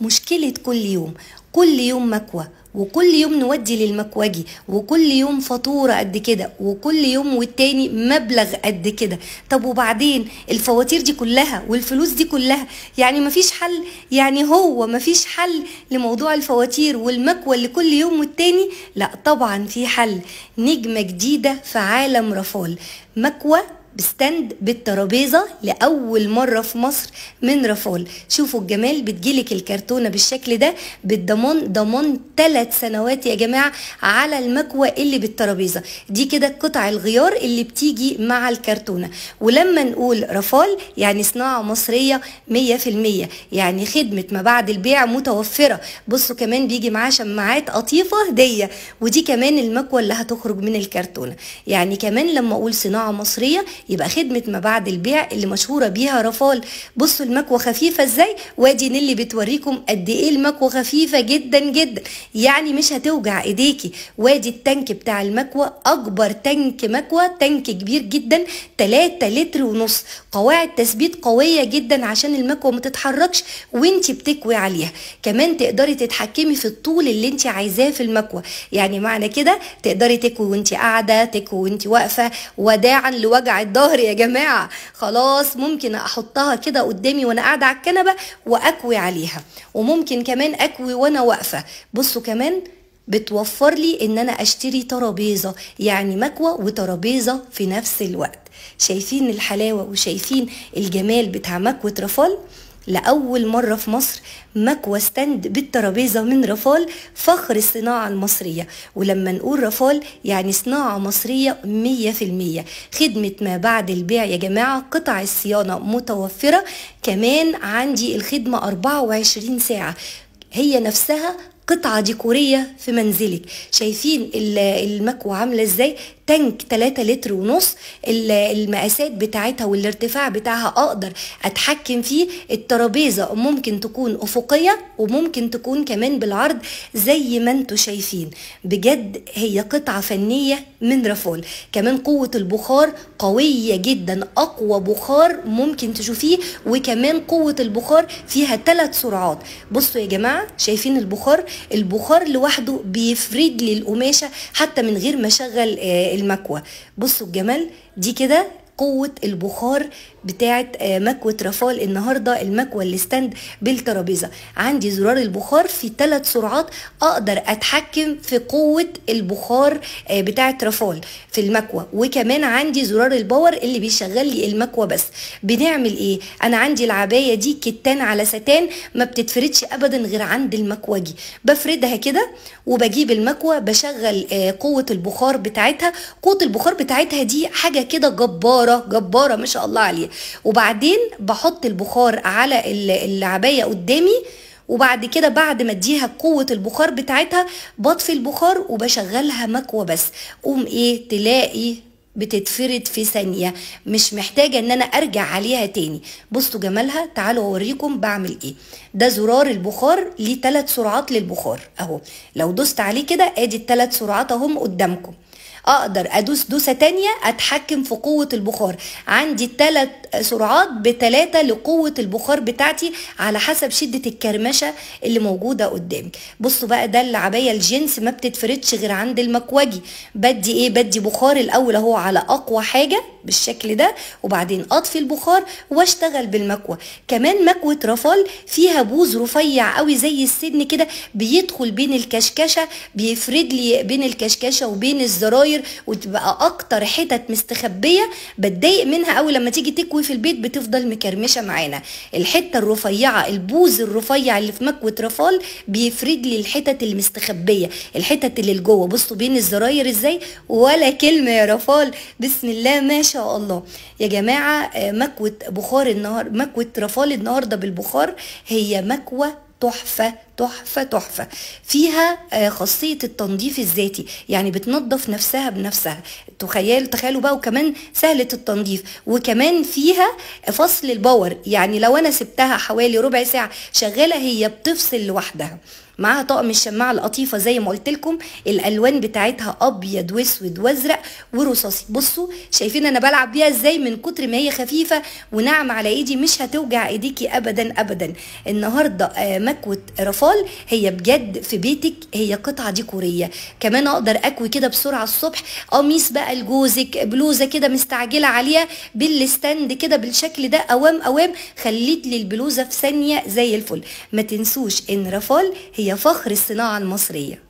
مشكلة كل يوم كل يوم مكوى وكل يوم نودي للمكوجي وكل يوم فاتوره قد كده وكل يوم والتاني مبلغ قد كده طب وبعدين الفواتير دي كلها والفلوس دي كلها يعني مفيش حل يعني هو مفيش حل لموضوع الفواتير والمكوى اللي كل يوم والتاني لا طبعا في حل نجمه جديده في عالم رفال مكوى بستند بالترابيزة لأول مرة في مصر من رفال شوفوا الجمال بتجيلك الكرتونة بالشكل ده بالضمان ضمان ثلاث سنوات يا جماعة على المكوى اللي بالترابيزة دي كده قطع الغيار اللي بتيجي مع الكرتونة ولما نقول رفال يعني صناعة مصرية 100% يعني خدمة ما بعد البيع متوفرة بصوا كمان بيجي معاه شماعات قطيفة هدية ودي كمان المكوى اللي هتخرج من الكرتونة يعني كمان لما أقول صناعة مصرية يبقى خدمه ما بعد البيع اللي مشهوره بيها رفال بصوا المكوه خفيفه ازاي وادي نيلي بتوريكم قد ايه المكوه خفيفه جدا جدا يعني مش هتوجع ايديكي وادي التانك بتاع المكوه اكبر تانك مكوه تانك كبير جدا 3 لتر ونص قواعد تثبيت قويه جدا عشان المكوه ما تتحركش وانت بتكوي عليها كمان تقدري تتحكمي في الطول اللي انت عايزاه في المكوه يعني معنى كده تقدري تكوي وانت قاعده تكوي وانت واقفه وداعا لوجع الضهر ظهري يا جماعه خلاص ممكن احطها كده قدامي وانا قاعده على الكنبه واكوي عليها وممكن كمان اكوي وانا واقفه بصوا كمان بتوفر لي ان انا اشتري ترابيزه يعني مكوه وترابيزه في نفس الوقت شايفين الحلاوه وشايفين الجمال بتاع مكوه رفال لأول مرة في مصر مكوى ستاند بالترابيزة من رفال فخر الصناعة المصرية ولما نقول رفال يعني صناعة مصرية 100% خدمة ما بعد البيع يا جماعة قطع الصيانة متوفرة كمان عندي الخدمة 24 ساعة هي نفسها قطعة ديكورية في منزلك شايفين المكوة عاملة ازاي تانك 3 لتر ونص المقاسات بتاعتها والارتفاع بتاعها اقدر اتحكم فيه الترابيزه ممكن تكون افقيه وممكن تكون كمان بالعرض زي ما انتم شايفين بجد هي قطعه فنيه من رافول كمان قوه البخار قويه جدا اقوى بخار ممكن تشوفيه وكمان قوه البخار فيها ثلاث سرعات بصوا يا جماعه شايفين البخار البخار لوحده بيفرد لي القماشه حتى من غير ما اشغل آه، المكوى بصوا الجمال دي كده قوه البخار بتاعه آه، مكوه رفال النهارده المكوه اللي ستاند بالترابيزه عندي زرار البخار في ثلاث سرعات اقدر اتحكم في قوه البخار آه، بتاعه رفال في المكوه وكمان عندي زرار الباور اللي بيشغل لي المكوه بس بنعمل ايه انا عندي العبايه دي كتان على ستان ما بتتفردش ابدا غير عند المكوه دي بفردها كده وبجيب المكوه بشغل آه، قوه البخار بتاعتها قوه البخار بتاعتها دي حاجه كده جبار جبارة جبارة ما شاء الله عليها وبعدين بحط البخار على العباية قدامي وبعد كده بعد ما اديها قوة البخار بتاعتها بطفي البخار وبشغلها مكوة بس قوم ايه تلاقي بتتفرد في ثانية مش محتاجة ان انا ارجع عليها تاني بصوا جمالها تعالوا اوريكم بعمل ايه ده زرار البخار ليه ثلاث سرعات للبخار اهو لو دوست عليه كده ادي الثلاث سرعات اهم قدامكم اقدر ادوس دوسه تانية اتحكم في قوه البخار عندي ثلاث سرعات بثلاثه لقوه البخار بتاعتي على حسب شده الكرمشه اللي موجوده قدامي بصوا بقى ده العبايه الجينز ما بتتفردش غير عند المكوجي بدي ايه بدي بخار الاول اهو على اقوى حاجه بالشكل ده وبعدين اطفي البخار واشتغل بالمكوه كمان مكوه رفال فيها بوز رفيع قوي زي السن كده بيدخل بين الكشكشه بيفرد لي بين الكشكشه وبين الزراير كتير وتبقى اكتر حتت مستخبيه بتضايق منها قوي لما تيجي تكوي في البيت بتفضل مكرمشه معانا الحته الرفيعه البوز الرفيع اللي في مكوه رفال بيفرد لي الحتت المستخبيه الحتت اللي لجوه بصوا بين الزراير ازاي ولا كلمه يا رفال بسم الله ما شاء الله يا جماعه آه، مكوه بخار النهار مكوه رفال النهارده بالبخار هي مكوه تحفة تحفة تحفة فيها آه، خاصية التنظيف الذاتي يعني بتنظف نفسها بنفسها تخيل تخيلوا بقى وكمان سهلة التنظيف وكمان فيها فصل الباور يعني لو أنا سبتها حوالي ربع ساعة شغالة هي بتفصل لوحدها معاها طقم الشماعه القطيفه زي ما قلت لكم الالوان بتاعتها ابيض واسود وازرق ورصاصي بصوا شايفين انا بلعب بيها ازاي من كتر ما هي خفيفه وناعمه على ايدي مش هتوجع ايديكي ابدا ابدا النهارده آه، مكوه رفال هي بجد في بيتك هي قطعه ديكوريه كمان اقدر اكوي كده بسرعه الصبح قميص بقى لجوزك بلوزه كده مستعجله عليها بالستاند كده بالشكل ده اوام اوام خليت لي البلوزه في ثانيه زي الفل ما تنسوش ان رفال هي هي فخر الصناعة المصرية